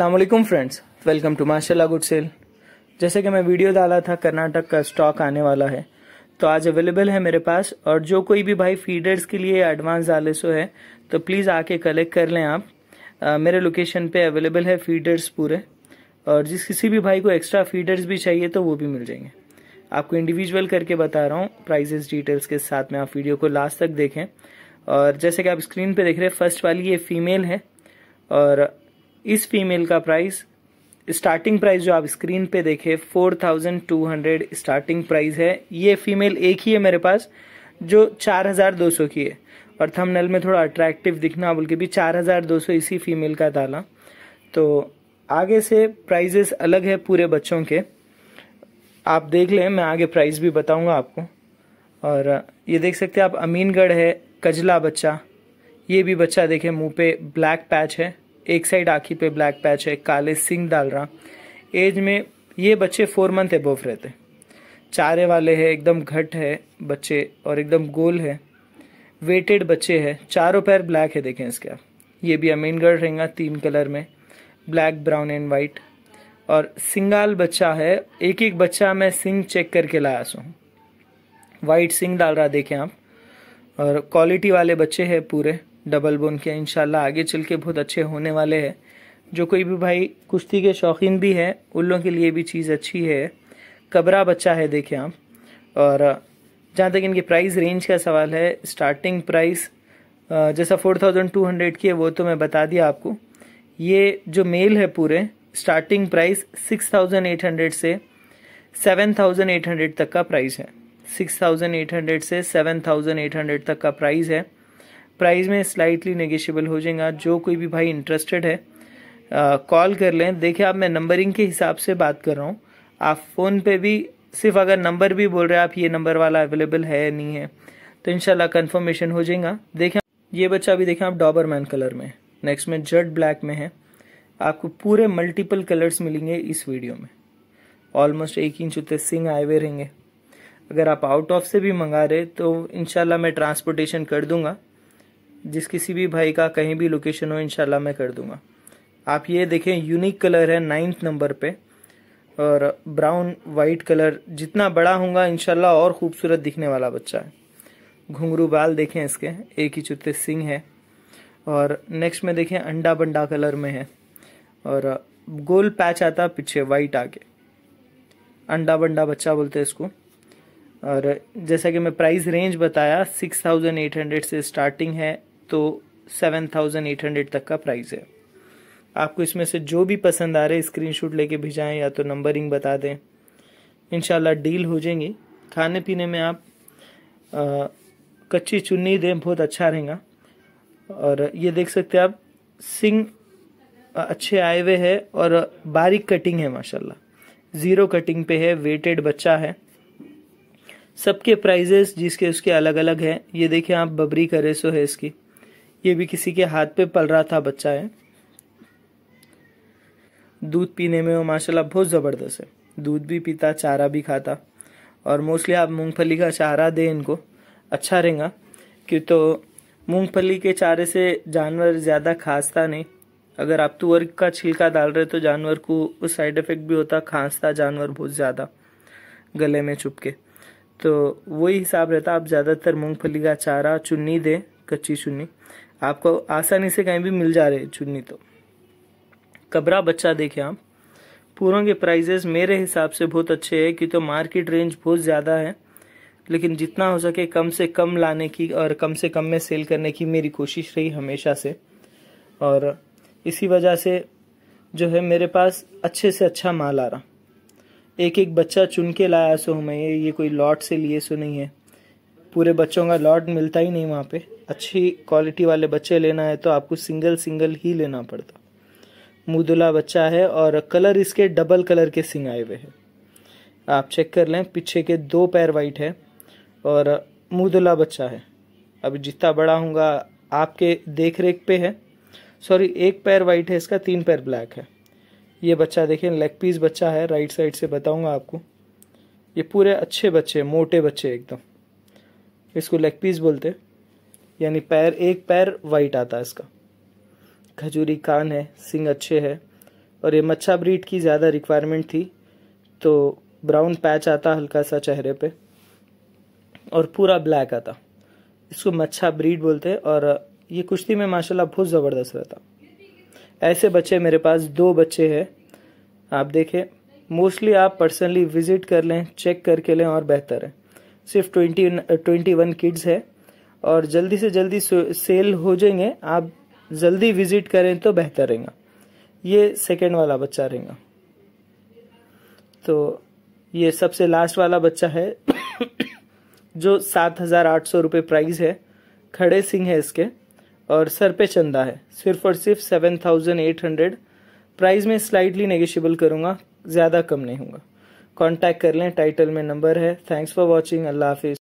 Aslam friends welcome to माशाला good sale जैसे कि मैं वीडियो डाला था कर्नाटक का स्टॉक आने वाला है तो आज अवेलेबल है मेरे पास और जो कोई भी भाई फीडर्स के लिए एडवांस डाले सो है तो प्लीज़ आके कलेक्ट कर लें आप आ, मेरे लोकेशन पे अवेलेबल है फीडर्स पूरे और जिस किसी भी भाई को एक्स्ट्रा फीडर्स भी चाहिए तो वो भी मिल जाएंगे आपको इंडिविजुअल करके बता रहा हूँ प्राइजेस डिटेल्स के साथ में आप वीडियो को लास्ट तक देखें और जैसे कि आप स्क्रीन पर देख रहे हैं फर्स्ट वाली ये फीमेल है और इस फीमेल का प्राइस स्टार्टिंग प्राइस जो आप स्क्रीन पे देखे 4200 स्टार्टिंग प्राइस है ये फीमेल एक ही है मेरे पास जो 4200 की है और थंबनेल में थोड़ा अट्रैक्टिव दिखना बोल के भी 4200 इसी फीमेल का डाला तो आगे से प्राइजेस अलग है पूरे बच्चों के आप देख लें मैं आगे प्राइस भी बताऊंगा आपको और ये देख सकते हैं आप अमीनगढ़ है कजला बच्चा ये भी बच्चा देखे मुंह पे ब्लैक पैच है एक साइड आंखी पे ब्लैक पैच है काले सिंग डाल रहा एज में ये बच्चे फोर मंथ एबोव रहते चारे वाले हैं एकदम घट है बच्चे और एकदम गोल है वेटेड बच्चे हैं चारों पैर ब्लैक है देखें इसके आप ये भी अमीनगढ़ रहेगा तीन कलर में ब्लैक ब्राउन एंड वाइट और सिंगाल बच्चा है एक एक बच्चा मैं सिंग चेक करके लाया सो वाइट सिंग डाल रहा देखें आप और क्वालिटी वाले बच्चे हैं पूरे डबल बोन के इन आगे चल के बहुत अच्छे होने वाले हैं जो कोई भी भाई कुश्ती के शौकीन भी है उन लोगों के लिए भी चीज़ अच्छी है कबरा बच्चा है देखें आप और जहाँ तक इनकी प्राइस रेंज का सवाल है स्टार्टिंग प्राइस जैसा फोर थाउजेंड टू हंड्रेड की है वो तो मैं बता दिया आपको ये जो मेल है पूरे starting price six thousand eight hundred से सेवन थाउजेंड एट हंड्रेड तक का प्राइस है सिक्स थाउजेंड एट हंड्रेड से सेवन थाउजेंड एट हंड्रेड तक का प्राइस है प्राइस में स्लाइटली नेगेशियबल हो जाएगा जो कोई भी भाई इंटरेस्टेड है कॉल कर लें देखिए आप मैं नंबरिंग के हिसाब से बात कर रहा हूँ आप फ़ोन पे भी सिर्फ अगर नंबर भी बोल रहे हैं आप ये नंबर वाला अवेलेबल है नहीं है तो इनशाला कन्फर्मेशन हो जाएगा देखें ये बच्चा अभी देखें आप डॉबरमैन कलर में नेक्स्ट में जट ब्लैक में है आपको पूरे मल्टीपल कलर्स मिलेंगे इस वीडियो में ऑलमोस्ट एक इंच उतर सिंग आए हुए रहेंगे अगर आप आउट ऑफ से भी मंगा रहे तो इनशाला मैं ट्रांसपोर्टेशन कर दूंगा जिस किसी भी भाई का कहीं भी लोकेशन हो इनशाला मैं कर दूंगा आप ये देखें यूनिक कलर है नाइन्थ नंबर पे और ब्राउन वाइट कलर जितना बड़ा होगा इनशाला और खूबसूरत दिखने वाला बच्चा है घुंघरू बाल देखें इसके एक ही चुते सिंह है और नेक्स्ट में देखें अंडा बंडा कलर में है और गोल पैच आता पीछे वाइट आके अंडा बंडा बच्चा बोलते हैं इसको और जैसा कि मैं प्राइस रेंज बताया सिक्स थाउजेंड एट हंड्रेड से स्टार्टिंग है तो सेवन थाउजेंड एट हंड्रेड तक का प्राइस है आपको इसमें से जो भी पसंद आ रहे स्क्रीनशॉट लेके भिजाएं या तो नंबरिंग बता दें इनशाला डील हो जाएंगी खाने पीने में आप आ, कच्ची चुन्नी दें बहुत अच्छा रहेगा और ये देख सकते हैं आप सिंग अच्छे आए हुए है और बारीक कटिंग है माशाल्लाह ज़ीरो कटिंग पे है वेटेड बच्चा है सबके प्राइजेस जिसके उसके अलग अलग हैं ये देखें आप बबरी का रेसो है इसकी ये भी किसी के हाथ पे पल रहा था बच्चा है दूध पीने में वो माशाल्लाह बहुत ज़बरदस्त है दूध भी पीता चारा भी खाता और मोस्टली आप मूंगफली का चारा दें इनको अच्छा रहेगा क्यों तो मूंगफली के चारे से जानवर ज़्यादा खांसता नहीं अगर आप तुअर तो का छिलका डाल रहे तो जानवर को उस साइड इफ़ेक्ट भी होता खांसता जानवर बहुत ज़्यादा गले में चुपके तो वही हिसाब रहता आप ज़्यादातर मूंगफली का चारा चुन्नी दें कच्ची चुन्नी आपको आसानी से कहीं भी मिल जा रही है चुन्नी तो कबरा बच्चा देखें आप पूरों के प्राइजेस मेरे हिसाब से बहुत अच्छे है कि तो मार्केट रेंज बहुत ज़्यादा है लेकिन जितना हो सके कम से कम लाने की और कम से कम में सेल करने की मेरी कोशिश रही हमेशा से और इसी वजह से जो है मेरे पास अच्छे से अच्छा माल आ रहा एक एक बच्चा चुन के लाया सो हमें मैं ये ये कोई लॉट से लिए सो नहीं है पूरे बच्चों का लॉट मिलता ही नहीं वहाँ पे अच्छी क्वालिटी वाले बच्चे लेना है तो आपको सिंगल सिंगल ही लेना पड़ता मुदुला बच्चा है और कलर इसके डबल कलर के सिंग आए हुए हैं आप चेक कर लें पीछे के दो पैर वाइट है और मुदुला बच्चा है अब जितना बड़ा होगा आपके देख रेख पे है सॉरी एक पैर वाइट है इसका तीन पैर ब्लैक है ये बच्चा देखें लेग पीस बच्चा है राइट साइड से बताऊंगा आपको ये पूरे अच्छे बच्चे मोटे बच्चे एकदम इसको लेग पीस बोलते हैं यानी पैर एक पैर वाइट आता है इसका खजूरी कान है सिंग अच्छे है और ये मच्छा ब्रीड की ज़्यादा रिक्वायरमेंट थी तो ब्राउन पैच आता हल्का सा चेहरे पे और पूरा ब्लैक आता इसको मच्छा ब्रीड बोलते हैं और ये कुश्ती में माशाल्लाह बहुत ज़बरदस्त रहता ऐसे बच्चे मेरे पास दो बच्चे हैं आप देखें मोस्टली आप पर्सनली विजिट कर लें चेक करके लें और बेहतर है सिर्फ ट्वेंटी ट्वेंटी वन किड्स है और जल्दी से जल्दी सेल हो जाएंगे आप जल्दी विजिट करें तो बेहतर रहेगा ये सेकेंड वाला बच्चा रहेगा तो ये सबसे लास्ट वाला बच्चा है जो सात हजार आठ सौ रुपये प्राइज है खड़े सिंह है इसके और सर पे चंदा है सिर्फ और सिर्फ seven thousand eight hundred price में स्लाइडली नेगेशिबल करूंगा ज़्यादा कम नहीं होगा कांटेक्ट कर लें टाइटल में नंबर है थैंक्स फॉर वॉचिंग अल्लाह हाफिज़